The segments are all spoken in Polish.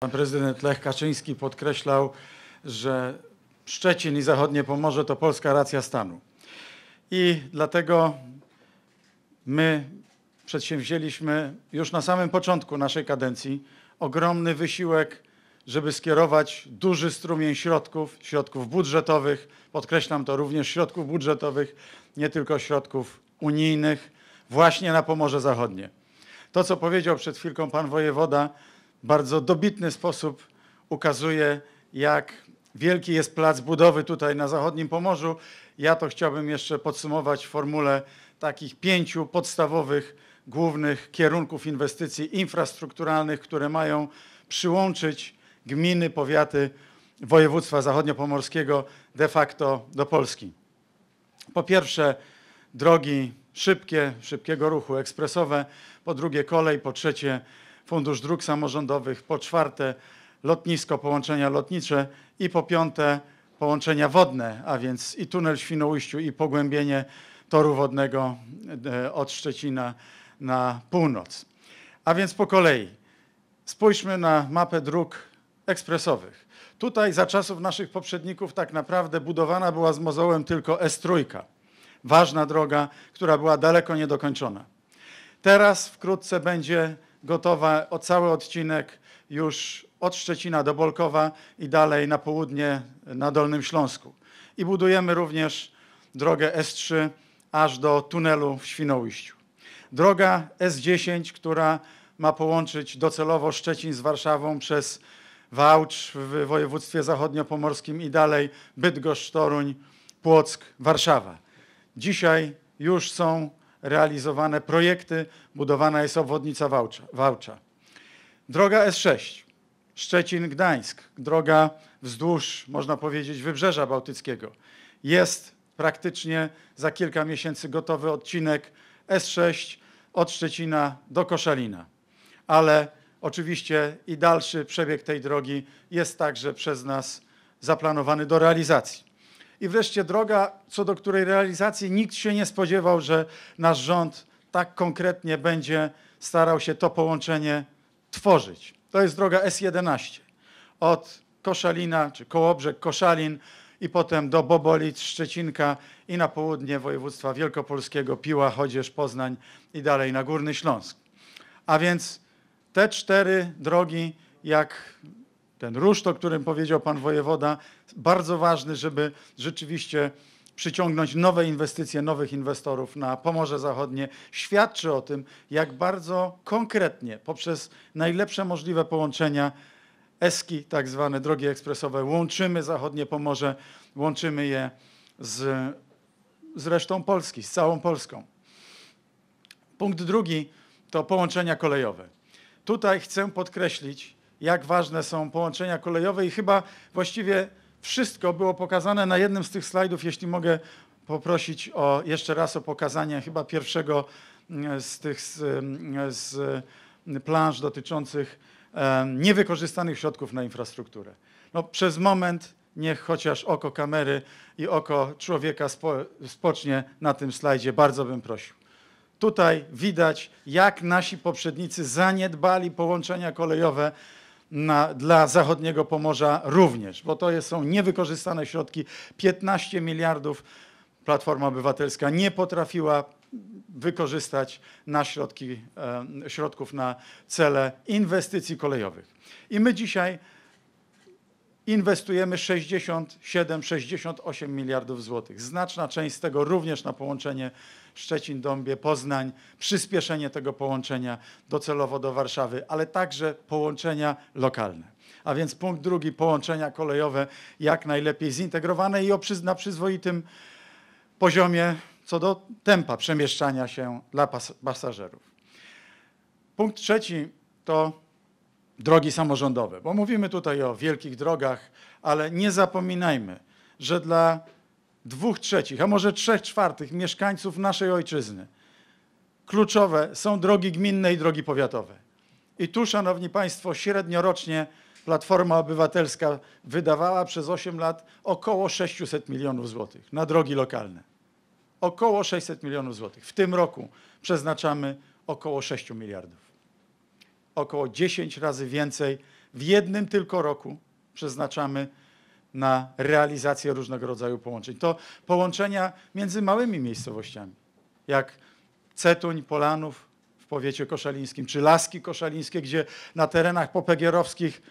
Pan prezydent Lech Kaczyński podkreślał, że Szczecin i zachodnie Pomorze to polska racja stanu. I dlatego my przedsięwzięliśmy już na samym początku naszej kadencji ogromny wysiłek, żeby skierować duży strumień środków, środków budżetowych, podkreślam to również środków budżetowych, nie tylko środków unijnych, właśnie na Pomorze Zachodnie. To, co powiedział przed chwilką pan wojewoda, bardzo dobitny sposób ukazuje, jak wielki jest plac budowy tutaj na zachodnim Pomorzu. Ja to chciałbym jeszcze podsumować w formule takich pięciu podstawowych, głównych kierunków inwestycji infrastrukturalnych, które mają przyłączyć gminy, powiaty województwa zachodniopomorskiego de facto do Polski. Po pierwsze, drogi szybkie, szybkiego ruchu, ekspresowe, po drugie kolej, po trzecie Fundusz Dróg Samorządowych, po czwarte lotnisko, połączenia lotnicze i po piąte połączenia wodne, a więc i tunel w Świnoujściu i pogłębienie toru wodnego e, od Szczecina na północ. A więc po kolei spójrzmy na mapę dróg ekspresowych. Tutaj za czasów naszych poprzedników tak naprawdę budowana była z mozołem tylko S3. Ważna droga, która była daleko niedokończona. Teraz wkrótce będzie gotowa o cały odcinek już od Szczecina do Bolkowa i dalej na południe na Dolnym Śląsku. I budujemy również drogę S3 aż do tunelu w Świnoujściu. Droga S10, która ma połączyć docelowo Szczecin z Warszawą przez Wałcz w województwie zachodniopomorskim i dalej Bydgoszcz, Toruń, Płock, Warszawa. Dzisiaj już są realizowane projekty, budowana jest obwodnica Wałcza. Wałcza. Droga S6, Szczecin-Gdańsk, droga wzdłuż, można powiedzieć, Wybrzeża Bałtyckiego. Jest praktycznie za kilka miesięcy gotowy odcinek S6 od Szczecina do Koszalina. Ale oczywiście i dalszy przebieg tej drogi jest także przez nas zaplanowany do realizacji. I wreszcie droga, co do której realizacji nikt się nie spodziewał, że nasz rząd tak konkretnie będzie starał się to połączenie tworzyć. To jest droga S11 od Koszalina, czy Kołobrzeg, Koszalin i potem do Bobolic, Szczecinka i na południe województwa wielkopolskiego, Piła, Chodzież, Poznań i dalej na Górny Śląsk. A więc te cztery drogi, jak ten ruszt, o którym powiedział pan wojewoda, bardzo ważny, żeby rzeczywiście przyciągnąć nowe inwestycje, nowych inwestorów na Pomorze Zachodnie, świadczy o tym, jak bardzo konkretnie poprzez najlepsze możliwe połączenia ESKI, tak zwane drogi ekspresowe, łączymy zachodnie Pomorze, łączymy je z, z resztą Polski, z całą Polską. Punkt drugi to połączenia kolejowe. Tutaj chcę podkreślić, jak ważne są połączenia kolejowe i chyba właściwie wszystko było pokazane na jednym z tych slajdów, jeśli mogę poprosić o, jeszcze raz o pokazanie chyba pierwszego mm, z tych z, mm, z mm, planż dotyczących niewykorzystanych środków na infrastrukturę. No, przez moment niech chociaż oko kamery i oko człowieka spo, spocznie na tym slajdzie. Bardzo bym prosił. Tutaj widać, jak nasi poprzednicy zaniedbali połączenia kolejowe na, dla zachodniego Pomorza również, bo to są niewykorzystane środki. 15 miliardów Platforma Obywatelska nie potrafiła wykorzystać na środki, e, środków na cele inwestycji kolejowych. I my dzisiaj inwestujemy 67-68 miliardów złotych. Znaczna część z tego również na połączenie Szczecin-Dąbie, Poznań, przyspieszenie tego połączenia docelowo do Warszawy, ale także połączenia lokalne. A więc punkt drugi, połączenia kolejowe jak najlepiej zintegrowane i na przyzwoitym poziomie co do tempa przemieszczania się dla pasażerów. Punkt trzeci to drogi samorządowe, bo mówimy tutaj o wielkich drogach, ale nie zapominajmy, że dla dwóch trzecich, a może trzech czwartych mieszkańców naszej ojczyzny kluczowe są drogi gminne i drogi powiatowe. I tu, Szanowni Państwo, średniorocznie Platforma Obywatelska wydawała przez 8 lat około 600 milionów złotych na drogi lokalne. Około 600 milionów złotych. W tym roku przeznaczamy około 6 miliardów około 10 razy więcej w jednym tylko roku przeznaczamy na realizację różnego rodzaju połączeń. To połączenia między małymi miejscowościami, jak Cetuń, Polanów w powiecie koszalińskim, czy Laski koszalińskie, gdzie na terenach popegierowskich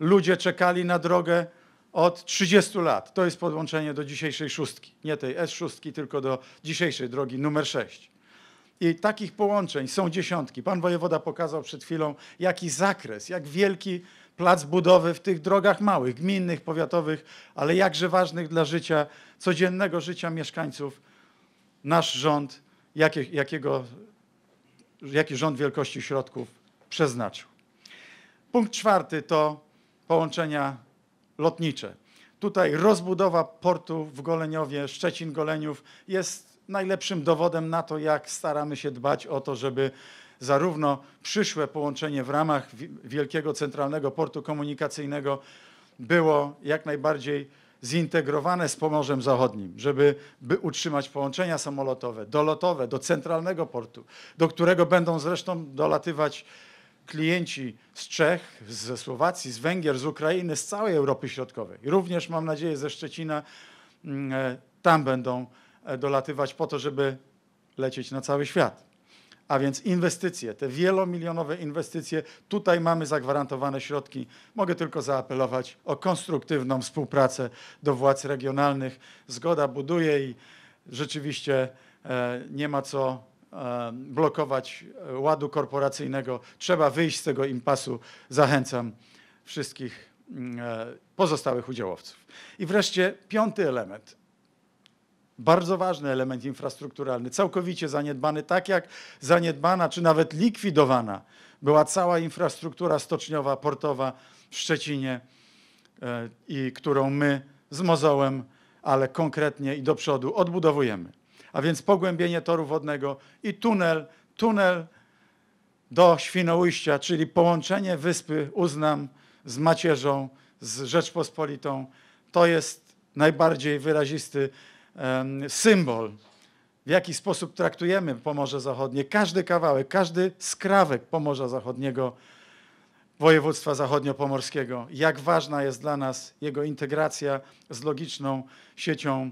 ludzie czekali na drogę od 30 lat. To jest podłączenie do dzisiejszej szóstki, nie tej S6, tylko do dzisiejszej drogi numer 6. I takich połączeń są dziesiątki. Pan wojewoda pokazał przed chwilą, jaki zakres, jak wielki plac budowy w tych drogach małych, gminnych, powiatowych, ale jakże ważnych dla życia, codziennego życia mieszkańców, nasz rząd, jakie, jakiego, jaki rząd wielkości środków przeznaczył. Punkt czwarty to połączenia lotnicze. Tutaj rozbudowa portu w Goleniowie, Szczecin-Goleniów jest najlepszym dowodem na to, jak staramy się dbać o to, żeby zarówno przyszłe połączenie w ramach Wielkiego Centralnego Portu Komunikacyjnego było jak najbardziej zintegrowane z Pomorzem Zachodnim, żeby by utrzymać połączenia samolotowe, dolotowe do centralnego portu, do którego będą zresztą dolatywać klienci z Czech, ze Słowacji, z Węgier, z Ukrainy, z całej Europy Środkowej. Również mam nadzieję ze Szczecina mm, e, tam będą E, dolatywać po to, żeby lecieć na cały świat. A więc inwestycje, te wielomilionowe inwestycje, tutaj mamy zagwarantowane środki. Mogę tylko zaapelować o konstruktywną współpracę do władz regionalnych. Zgoda buduje i rzeczywiście e, nie ma co e, blokować ładu korporacyjnego. Trzeba wyjść z tego impasu. Zachęcam wszystkich mm, pozostałych udziałowców. I wreszcie piąty element bardzo ważny element infrastrukturalny, całkowicie zaniedbany, tak jak zaniedbana czy nawet likwidowana była cała infrastruktura stoczniowa, portowa w Szczecinie e, i którą my z mozołem, ale konkretnie i do przodu odbudowujemy. A więc pogłębienie toru wodnego i tunel, tunel do Świnoujścia, czyli połączenie wyspy Uznam z macierzą, z Rzeczpospolitą. To jest najbardziej wyrazisty symbol, w jaki sposób traktujemy Pomorze Zachodnie. Każdy kawałek, każdy skrawek Pomorza Zachodniego, województwa zachodnio-pomorskiego. Jak ważna jest dla nas jego integracja z logiczną siecią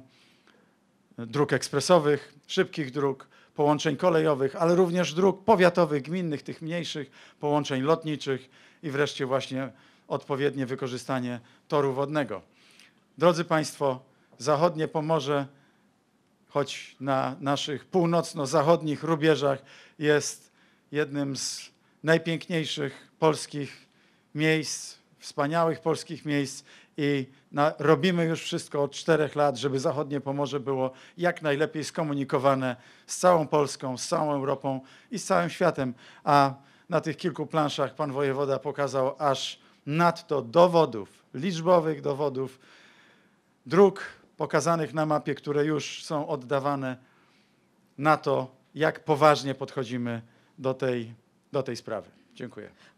e, dróg ekspresowych, szybkich dróg, połączeń kolejowych, ale również dróg powiatowych, gminnych, tych mniejszych, połączeń lotniczych i wreszcie właśnie odpowiednie wykorzystanie toru wodnego. Drodzy Państwo, zachodnie Pomorze, choć na naszych północno-zachodnich rubieżach jest jednym z najpiękniejszych polskich miejsc, wspaniałych polskich miejsc i na, robimy już wszystko od czterech lat, żeby zachodnie Pomorze było jak najlepiej skomunikowane z całą Polską, z całą Europą i z całym światem. A na tych kilku planszach pan wojewoda pokazał aż nadto dowodów, liczbowych dowodów, dróg pokazanych na mapie, które już są oddawane na to, jak poważnie podchodzimy do tej, do tej sprawy. Dziękuję.